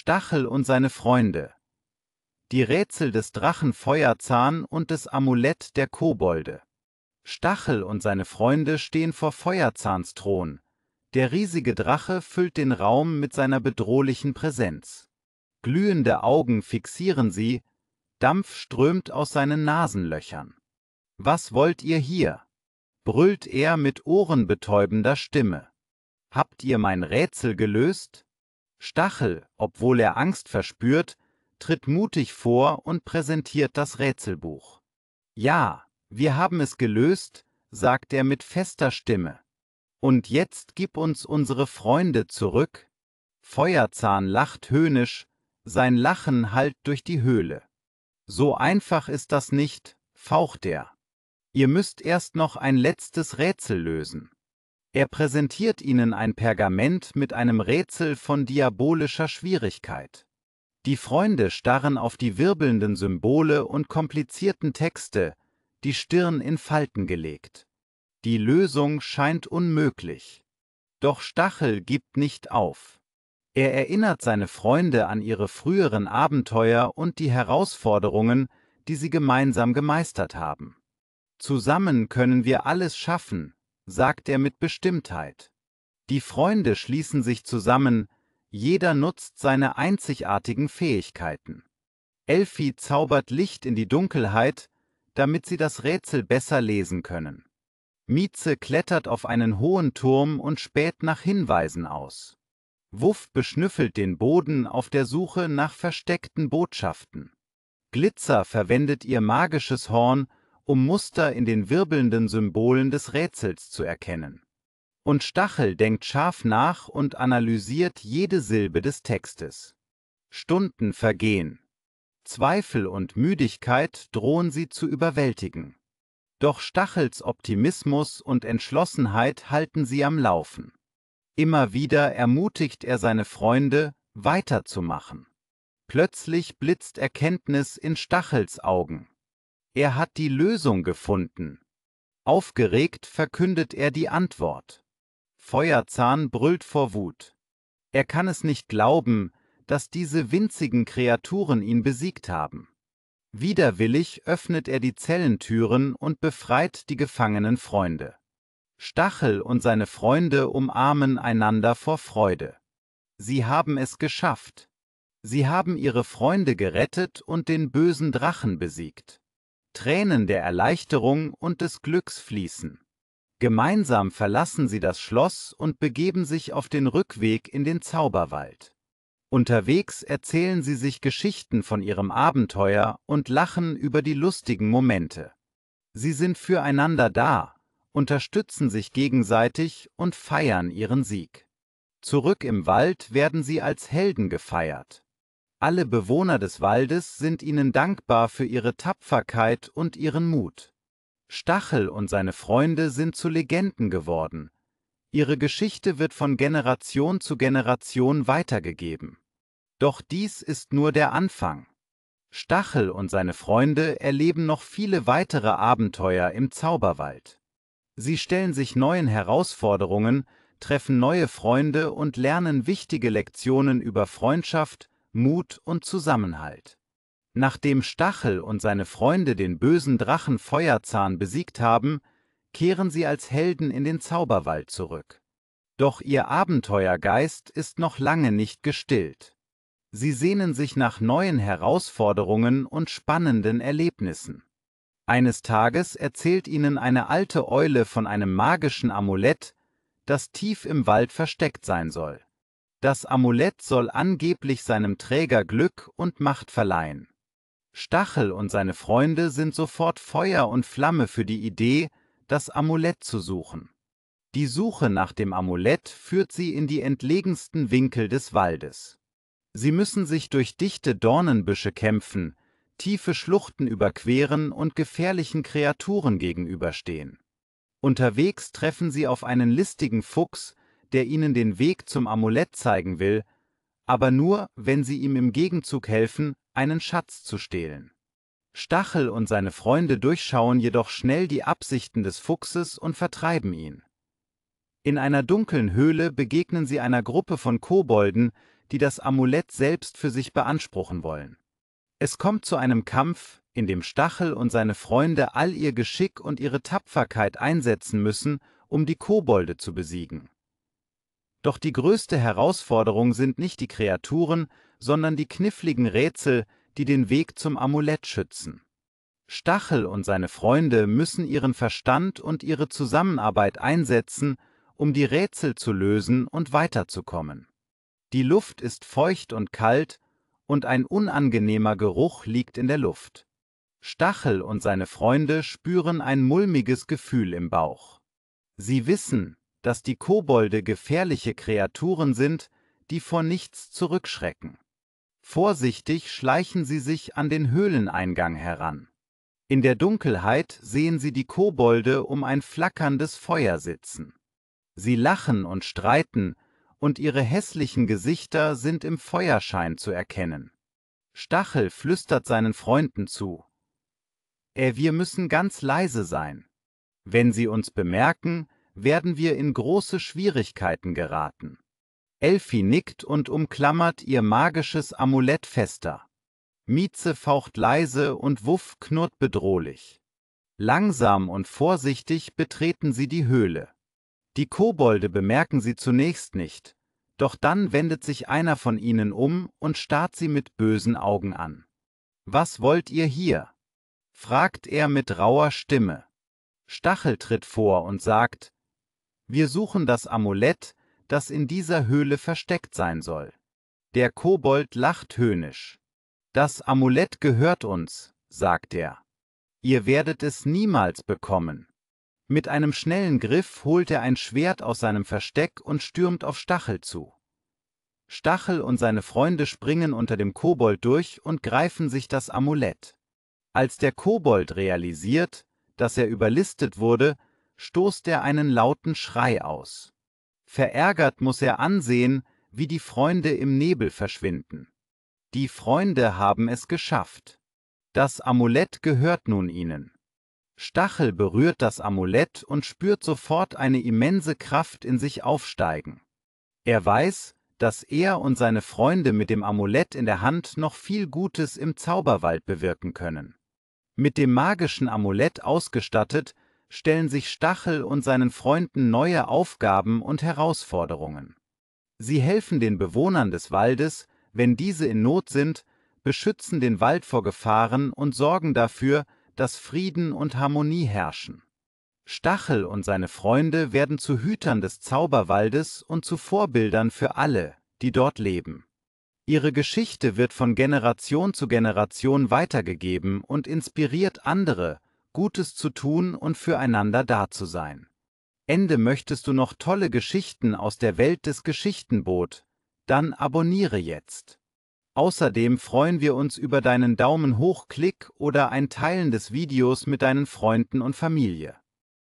Stachel und seine Freunde. Die Rätsel des Drachen Feuerzahn und des Amulett der Kobolde. Stachel und seine Freunde stehen vor Feuerzahns Thron. Der riesige Drache füllt den Raum mit seiner bedrohlichen Präsenz. Glühende Augen fixieren sie, Dampf strömt aus seinen Nasenlöchern. Was wollt ihr hier? brüllt er mit ohrenbetäubender Stimme. Habt ihr mein Rätsel gelöst? Stachel, obwohl er Angst verspürt, tritt mutig vor und präsentiert das Rätselbuch. Ja, wir haben es gelöst, sagt er mit fester Stimme. Und jetzt gib uns unsere Freunde zurück. Feuerzahn lacht höhnisch, sein Lachen hallt durch die Höhle. So einfach ist das nicht, faucht er. Ihr müsst erst noch ein letztes Rätsel lösen. Er präsentiert ihnen ein Pergament mit einem Rätsel von diabolischer Schwierigkeit. Die Freunde starren auf die wirbelnden Symbole und komplizierten Texte, die Stirn in Falten gelegt. Die Lösung scheint unmöglich. Doch Stachel gibt nicht auf. Er erinnert seine Freunde an ihre früheren Abenteuer und die Herausforderungen, die sie gemeinsam gemeistert haben. Zusammen können wir alles schaffen, sagt er mit Bestimmtheit. Die Freunde schließen sich zusammen, jeder nutzt seine einzigartigen Fähigkeiten. Elfi zaubert Licht in die Dunkelheit, damit sie das Rätsel besser lesen können. Mieze klettert auf einen hohen Turm und späht nach Hinweisen aus. Wuff beschnüffelt den Boden auf der Suche nach versteckten Botschaften. Glitzer verwendet ihr magisches Horn, um Muster in den wirbelnden Symbolen des Rätsels zu erkennen. Und Stachel denkt scharf nach und analysiert jede Silbe des Textes. Stunden vergehen. Zweifel und Müdigkeit drohen sie zu überwältigen. Doch Stachels Optimismus und Entschlossenheit halten sie am Laufen. Immer wieder ermutigt er seine Freunde, weiterzumachen. Plötzlich blitzt Erkenntnis in Stachels Augen. Er hat die Lösung gefunden. Aufgeregt verkündet er die Antwort. Feuerzahn brüllt vor Wut. Er kann es nicht glauben, dass diese winzigen Kreaturen ihn besiegt haben. Widerwillig öffnet er die Zellentüren und befreit die gefangenen Freunde. Stachel und seine Freunde umarmen einander vor Freude. Sie haben es geschafft. Sie haben ihre Freunde gerettet und den bösen Drachen besiegt. Tränen der Erleichterung und des Glücks fließen. Gemeinsam verlassen sie das Schloss und begeben sich auf den Rückweg in den Zauberwald. Unterwegs erzählen sie sich Geschichten von ihrem Abenteuer und lachen über die lustigen Momente. Sie sind füreinander da, unterstützen sich gegenseitig und feiern ihren Sieg. Zurück im Wald werden sie als Helden gefeiert. Alle Bewohner des Waldes sind ihnen dankbar für ihre Tapferkeit und ihren Mut. Stachel und seine Freunde sind zu Legenden geworden. Ihre Geschichte wird von Generation zu Generation weitergegeben. Doch dies ist nur der Anfang. Stachel und seine Freunde erleben noch viele weitere Abenteuer im Zauberwald. Sie stellen sich neuen Herausforderungen, treffen neue Freunde und lernen wichtige Lektionen über Freundschaft, Mut und Zusammenhalt. Nachdem Stachel und seine Freunde den bösen Drachen Feuerzahn besiegt haben, kehren sie als Helden in den Zauberwald zurück. Doch ihr Abenteuergeist ist noch lange nicht gestillt. Sie sehnen sich nach neuen Herausforderungen und spannenden Erlebnissen. Eines Tages erzählt ihnen eine alte Eule von einem magischen Amulett, das tief im Wald versteckt sein soll. Das Amulett soll angeblich seinem Träger Glück und Macht verleihen. Stachel und seine Freunde sind sofort Feuer und Flamme für die Idee, das Amulett zu suchen. Die Suche nach dem Amulett führt sie in die entlegensten Winkel des Waldes. Sie müssen sich durch dichte Dornenbüsche kämpfen, tiefe Schluchten überqueren und gefährlichen Kreaturen gegenüberstehen. Unterwegs treffen sie auf einen listigen Fuchs, der ihnen den Weg zum Amulett zeigen will, aber nur, wenn sie ihm im Gegenzug helfen, einen Schatz zu stehlen. Stachel und seine Freunde durchschauen jedoch schnell die Absichten des Fuchses und vertreiben ihn. In einer dunklen Höhle begegnen sie einer Gruppe von Kobolden, die das Amulett selbst für sich beanspruchen wollen. Es kommt zu einem Kampf, in dem Stachel und seine Freunde all ihr Geschick und ihre Tapferkeit einsetzen müssen, um die Kobolde zu besiegen. Doch die größte Herausforderung sind nicht die Kreaturen, sondern die kniffligen Rätsel, die den Weg zum Amulett schützen. Stachel und seine Freunde müssen ihren Verstand und ihre Zusammenarbeit einsetzen, um die Rätsel zu lösen und weiterzukommen. Die Luft ist feucht und kalt und ein unangenehmer Geruch liegt in der Luft. Stachel und seine Freunde spüren ein mulmiges Gefühl im Bauch. Sie wissen, dass die Kobolde gefährliche Kreaturen sind, die vor nichts zurückschrecken. Vorsichtig schleichen sie sich an den Höhleneingang heran. In der Dunkelheit sehen sie die Kobolde um ein flackerndes Feuer sitzen. Sie lachen und streiten, und ihre hässlichen Gesichter sind im Feuerschein zu erkennen. Stachel flüstert seinen Freunden zu. Äh, wir müssen ganz leise sein. Wenn sie uns bemerken, werden wir in große Schwierigkeiten geraten. Elfi nickt und umklammert ihr magisches Amulett fester. Mieze faucht leise und Wuff knurrt bedrohlich. Langsam und vorsichtig betreten sie die Höhle. Die Kobolde bemerken sie zunächst nicht, doch dann wendet sich einer von ihnen um und starrt sie mit bösen Augen an. Was wollt ihr hier? fragt er mit rauer Stimme. Stachel tritt vor und sagt, wir suchen das Amulett, das in dieser Höhle versteckt sein soll. Der Kobold lacht höhnisch. Das Amulett gehört uns, sagt er. Ihr werdet es niemals bekommen. Mit einem schnellen Griff holt er ein Schwert aus seinem Versteck und stürmt auf Stachel zu. Stachel und seine Freunde springen unter dem Kobold durch und greifen sich das Amulett. Als der Kobold realisiert, dass er überlistet wurde, stoßt er einen lauten Schrei aus. Verärgert muss er ansehen, wie die Freunde im Nebel verschwinden. Die Freunde haben es geschafft. Das Amulett gehört nun ihnen. Stachel berührt das Amulett und spürt sofort eine immense Kraft in sich aufsteigen. Er weiß, dass er und seine Freunde mit dem Amulett in der Hand noch viel Gutes im Zauberwald bewirken können. Mit dem magischen Amulett ausgestattet, stellen sich Stachel und seinen Freunden neue Aufgaben und Herausforderungen. Sie helfen den Bewohnern des Waldes, wenn diese in Not sind, beschützen den Wald vor Gefahren und sorgen dafür, dass Frieden und Harmonie herrschen. Stachel und seine Freunde werden zu Hütern des Zauberwaldes und zu Vorbildern für alle, die dort leben. Ihre Geschichte wird von Generation zu Generation weitergegeben und inspiriert andere, Gutes zu tun und füreinander da zu sein. Ende möchtest du noch tolle Geschichten aus der Welt des Geschichtenboot? Dann abonniere jetzt. Außerdem freuen wir uns über deinen Daumen hoch Klick oder ein Teilen des Videos mit deinen Freunden und Familie.